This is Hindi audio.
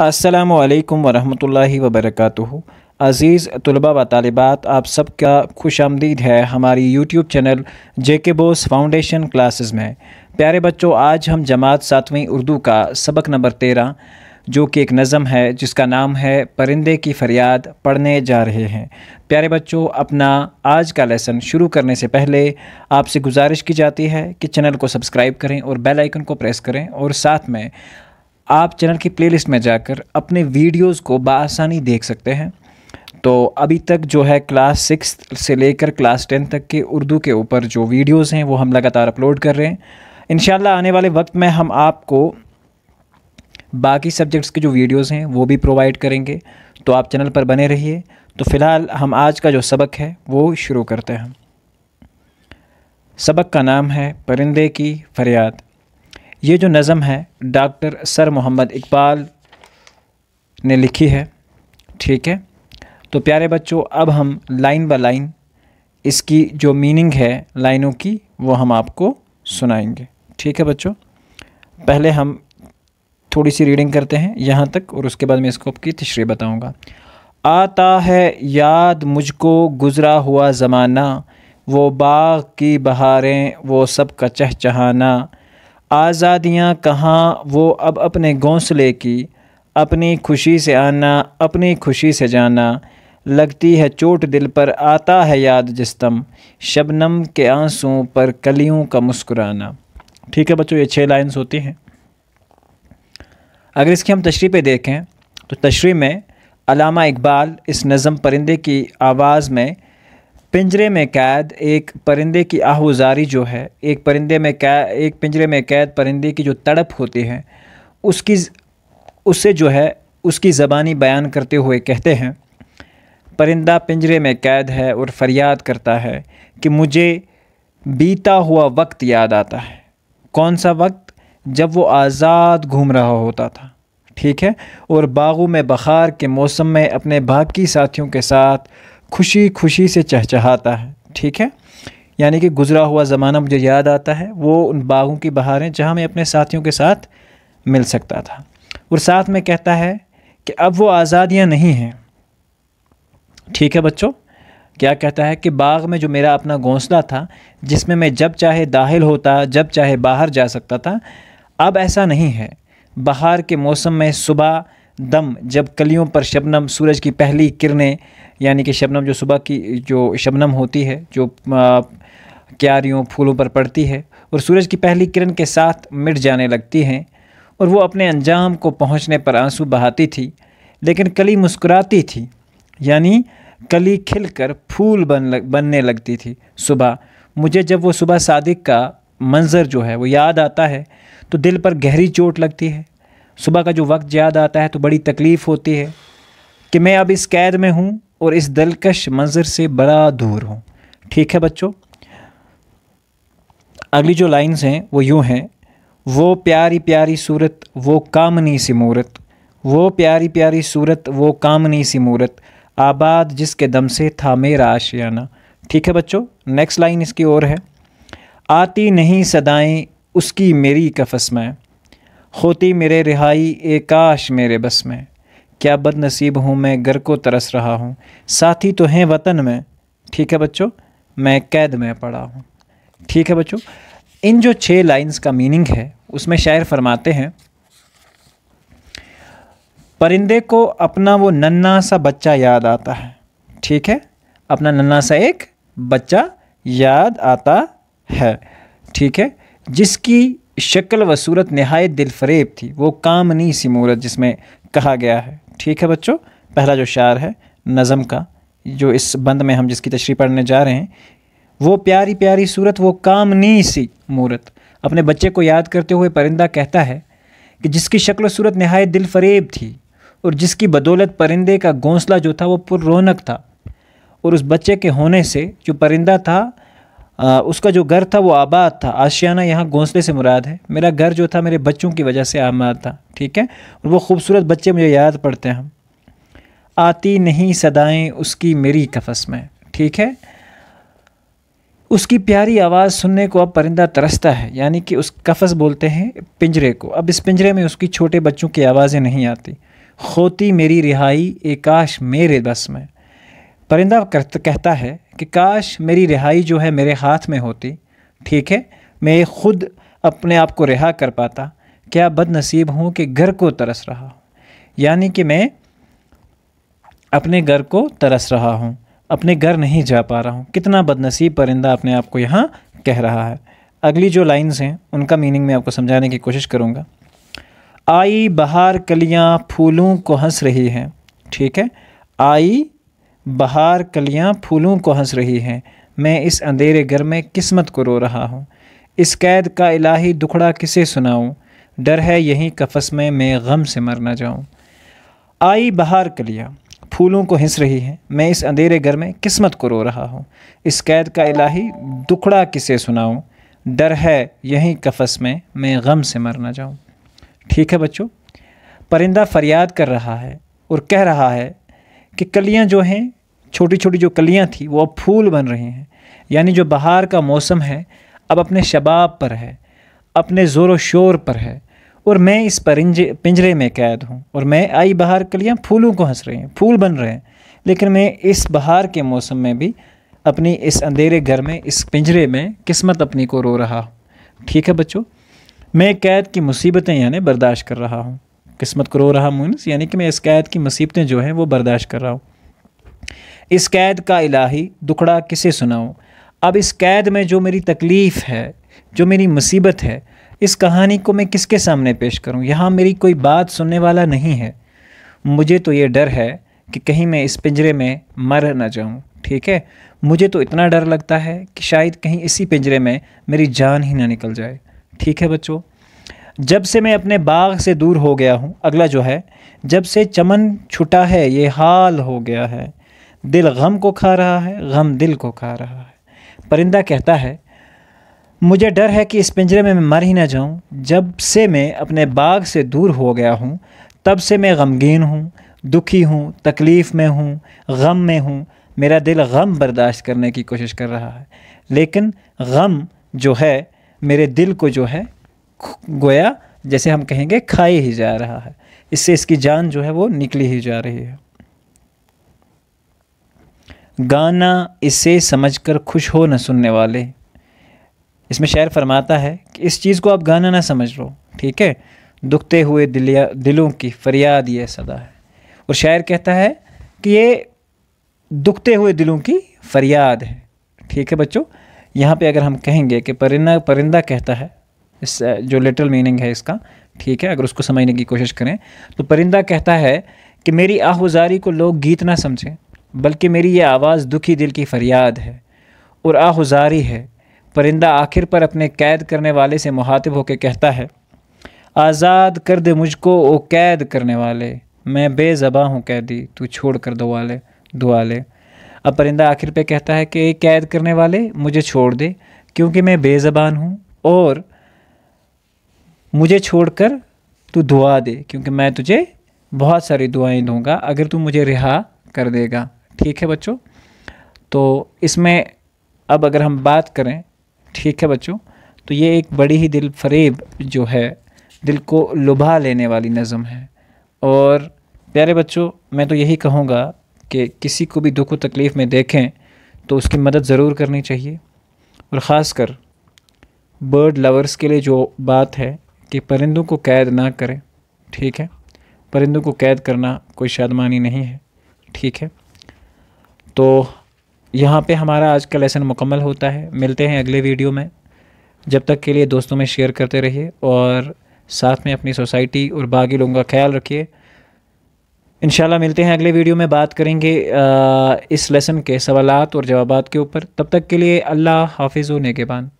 असलम वालेकुम वबरक अज़ीज़ तलबा व तालबात आप सबका खुश आमदीद है हमारी यूट्यूब चैनल जे के बोस फाउंडेशन क्लासेस में प्यारे बच्चों आज हम जमात सातवीं उर्दू का सबक नंबर तेरह जो कि एक नज़म है जिसका नाम है परिंदे की फ़रियाद पढ़ने जा रहे हैं प्यारे बच्चों अपना आज का लेसन शुरू करने से पहले आपसे गुजारिश की जाती है कि चैनल को सब्सक्राइब करें और बेल आइकन को प्रेस करें और साथ में आप चैनल की प्लेलिस्ट में जाकर अपने वीडियोस को बसानी देख सकते हैं तो अभी तक जो है क्लास सिक्स से लेकर क्लास टेन तक के उर्दू के ऊपर जो वीडियोस हैं वो हम लगातार अपलोड कर रहे हैं इन आने वाले वक्त में हम आपको बाकी सब्जेक्ट्स के जो वीडियोस हैं वो भी प्रोवाइड करेंगे तो आप चैनल पर बने रहिए तो फ़िलहाल हम आज का जो सबक है वो शुरू करते हैं सबक का नाम है परिंदे की फरियाद ये जो नज़म है डॉक्टर सर मोहम्मद इकबाल ने लिखी है ठीक है तो प्यारे बच्चों अब हम लाइन बा लाइन इसकी जो मीनिंग है लाइनों की वो हम आपको सुनाएंगे ठीक है बच्चों पहले हम थोड़ी सी रीडिंग करते हैं यहाँ तक और उसके बाद मैं इसको आपकी तशरी बताऊँगा आता है याद मुझको गुज़रा हुआ ज़माना वो बाग की बहारें वो सब का चहचहाना आज़ादियाँ कहाँ वो अब अपने घोंसले की अपनी खुशी से आना अपनी खुशी से जाना लगती है चोट दिल पर आता है याद जिसतम शबनम के आंसू पर कलियों का मुस्कुराना ठीक है बच्चों ये छः लाइन्स होती हैं अगर इसकी हम तशरी पे देखें तो तशरी में अलामा इकबाल इस नज़म परिंदे की आवाज़ में पिंजरे में कैद एक परिंदे की आहुजारी जो है एक परिंदे में कै एक पिंजरे में कैद परिंदे की जो तड़प होती है उसकी उससे जो है उसकी ज़बानी बयान करते हुए कहते हैं परिंदा पिंजरे में कैद है और फरियाद करता है कि मुझे बीता हुआ वक्त याद आता है कौन सा वक्त जब वो आज़ाद घूम रहा होता था ठीक है और बागों में बखार के मौसम में अपने बाकी साथियों के साथ खुशी खुशी से चहचहाता है ठीक है यानी कि गुज़रा हुआ ज़माना मुझे याद आता है वो उन बागों की बहारें जहाँ मैं अपने साथियों के साथ मिल सकता था और साथ में कहता है कि अब वो आज़ादियाँ नहीं हैं ठीक है बच्चों क्या कहता है कि बाग में जो मेरा अपना घोंसला था जिसमें मैं जब चाहे दाखिल होता जब चाहे बाहर जा सकता था अब ऐसा नहीं है बाहर के मौसम में सुबह दम जब कलियों पर शबनम सूरज की पहली किरणें यानी कि शबनम जो सुबह की जो शबनम होती है जो क्यारियों फूलों पर पड़ती है और सूरज की पहली किरण के साथ मिट जाने लगती हैं और वो अपने अंजाम को पहुंचने पर आंसू बहाती थी लेकिन कली मुस्कुराती थी यानी कली खिलकर फूल बन लग, बनने लगती थी सुबह मुझे जब वो सुबह सादिक का मंज़र जो है वो याद आता है तो दिल पर गहरी चोट लगती है सुबह का जो वक्त याद आता है तो बड़ी तकलीफ़ होती है कि मैं अब इस कैद में हूँ और इस दिलकश मंज़र से बड़ा दूर हूँ ठीक है बच्चों अगली जो लाइंस हैं वो यूँ हैं वो प्यारी प्यारी सूरत वो कामनी सी मूरत वो प्यारी प्यारी सूरत वो कामनी सी मूरत आबाद जिसके दम से था मेरा आशियाना ठीक है बच्चों नेक्स्ट लाइन इसकी और है आती नहीं सदाएं उसकी मेरी कफस में होती मेरे रिहाई काश मेरे बस में क्या बदनसीब हूँ मैं घर को तरस रहा हूँ साथी तो हैं वतन में ठीक है बच्चों मैं कैद में पड़ा हूँ ठीक है बच्चों इन जो छः लाइंस का मीनिंग है उसमें शायर फरमाते हैं परिंदे को अपना वो नन्ना सा बच्चा याद आता है ठीक है अपना नन्ना सा एक बच्चा याद आता है ठीक है जिसकी शक्ल व सूरत नहायत दिलफरेब थी वो कामनी सी मूरत जिसमें कहा गया है ठीक है बच्चों पहला जो शार है नज़म का जो इस बंद में हम जिसकी तशरी पढ़ने जा रहे हैं वो प्यारी प्यारी सूरत वो कामनी सी मूरत अपने बच्चे को याद करते हुए परिंदा कहता है कि जिसकी शक्ल सूरत नहायत दिलफरेब थी और जिसकी बदौलत परिंदे का घोंसला जो था वो पुर रौनक था और उस बच्चे के होने से जो परिंदा था आ, उसका जो घर था वो आबाद था आशियाना यहाँ घोंसले से मुराद है मेरा घर जो था मेरे बच्चों की वजह से आबाद था ठीक है और वो खूबसूरत बच्चे मुझे याद पड़ते हैं आती नहीं सदाएं उसकी मेरी कफस में ठीक है उसकी प्यारी आवाज़ सुनने को अब परिंदा तरसता है यानी कि उस कफस बोलते हैं पिंजरे को अब इस पिंजरे में उसकी छोटे बच्चों की आवाज़ें नहीं आती खोती मेरी रिहाई एकाश मेरे बस में परिंदा कहता है कि काश मेरी रिहाई जो है मेरे हाथ में होती ठीक है मैं खुद अपने आप को रिहा कर पाता क्या बदनसीब हूँ कि घर को तरस रहा हूँ यानी कि मैं अपने घर को तरस रहा हूँ अपने घर नहीं जा पा रहा हूँ कितना बदनसीब परिंदा अपने आप को यहाँ कह रहा है अगली जो लाइन्स हैं उनका मीनिंग मैं आपको समझाने की कोशिश करूँगा आई बहार कलियाँ फूलों को हंस रही हैं ठीक है आई बाहर कलियां फूलों को हंस रही हैं मैं इस अंधेरे घर में किस्मत को रो रहा हूँ इस कैद का इलाही दुखड़ा किसे सुनाऊँ डर है यहीं कफस में मैं गम से मर ना जाऊँ आई बहार कलियाँ फूलों को हंस रही हैं मैं इस अंधेरे घर में किस्मत को रो रहा हूँ इस कैद का इलाही दुखड़ा किसे सुनाऊँ डर है यहीं कफस में मैं गम से मर ना जाऊँ ठीक है बच्चों परिंदा फरियाद कर रहा है और कह रहा है कि कलियाँ जो हैं छोटी छोटी जो कलियाँ थी वो अब फूल बन रही हैं यानी जो बहार का मौसम है अब अपने शबाब पर है अपने ज़ोर शोर पर है और मैं इस परिंज पिंजरे में कैद हूँ और मैं आई बहार कलियाँ फूलों को हंस रही हैं फूल बन रहे हैं लेकिन मैं इस बहार के मौसम में भी अपनी इस अंधेरे घर में इस पिंजरे में किस्मत अपनी को रो रहा हूँ ठीक है बच्चों मैं कैद की मुसीबतें यानी बर्दाश्त कर रहा हूँ किस्मत को रो रहा मुनस यानी कि मैं इस कैद की मुसीबतें जो हैं वो बर्दाश्त कर रहा हूँ इस कैद का इलाही दुखड़ा किसे सुनाऊँ अब इस कैद में जो मेरी तकलीफ़ है जो मेरी मुसीबत है इस कहानी को मैं किसके सामने पेश करूँ यहाँ मेरी कोई बात सुनने वाला नहीं है मुझे तो ये डर है कि कहीं मैं इस पिंजरे में मर ना जाऊँ ठीक है मुझे तो इतना डर लगता है कि शायद कहीं इसी पिंजरे में मेरी जान ही ना निकल जाए ठीक है बच्चों जब से मैं अपने बाग से दूर हो गया हूँ अगला जो है जब से चमन छुटा है ये हाल हो गया है दिल गम को खा रहा है गम दिल को खा रहा है परिंदा कहता है मुझे डर है कि इस पिंजरे में मैं मर ही ना जाऊं जब से मैं अपने बाग से दूर हो गया हूं तब से मैं गमगीन हूं दुखी हूं तकलीफ़ में हूं गम में हूं मेरा दिल गम बर्दाश्त करने की कोशिश कर रहा है लेकिन गम जो है मेरे दिल को जो है गोया जैसे हम कहेंगे खाई ही जा रहा है इससे इसकी जान जो है वो निकली ही जा रही है गाना इसे समझकर खुश हो न सुनने वाले इसमें शायर फरमाता है कि इस चीज़ को आप गाना ना समझ लो ठीक है दुखते हुए दिलिया दिलों की फरियाद ये सदा है और शायर कहता है कि ये दुखते हुए दिलों की फरियाद है ठीक है बच्चों यहाँ पे अगर हम कहेंगे कि परिंदा परिंदा कहता है इस जो लिटरल मीनिंग है इसका ठीक है अगर उसको समझने की कोशिश करें तो परिंदा कहता है कि मेरी आहुजारी को लोग गीत ना समझें बल्कि मेरी ये आवाज़ दुखी दिल की फरियाद है और आहुजारी है परिंदा आखिर पर अपने कैद करने वाले से मुहातिब होकर कहता है आज़ाद कर दे मुझको ओ कैद करने वाले मैं बेजबा हूँ कैदी तू छोड़ कर दो वाले दो ले अब परिंदा आखिर पे कहता है कि कैद करने वाले मुझे छोड़ दे क्योंकि मैं बेज़बान हूँ और मुझे छोड़कर तू दुआ दे क्योंकि मैं तुझे बहुत सारी दुआएं दूंगा अगर तू मुझे रिहा कर देगा ठीक है बच्चों तो इसमें अब अगर हम बात करें ठीक है बच्चों तो ये एक बड़ी ही दिल फरेब जो है दिल को लुभा लेने वाली नज़म है और प्यारे बच्चों मैं तो यही कहूँगा कि किसी को भी दुख व तकलीफ़ में देखें तो उसकी मदद ज़रूर करनी चाहिए और ख़ास कर बर्ड लवर्स के लिए जो बात है कि परिंदों को कैद ना करें ठीक है परिंदों को कैद करना कोई शादमानी नहीं है ठीक है तो यहाँ पे हमारा आज का लेसन मुकम्मल होता है मिलते हैं अगले वीडियो में जब तक के लिए दोस्तों में शेयर करते रहिए और साथ में अपनी सोसाइटी और बाकी लोगों का ख्याल रखिए इन मिलते हैं अगले वीडियो में बात करेंगे इस लेसन के सवालत और जवाब के ऊपर तब तक के लिए अल्लाह हाफिज़ नेगेबान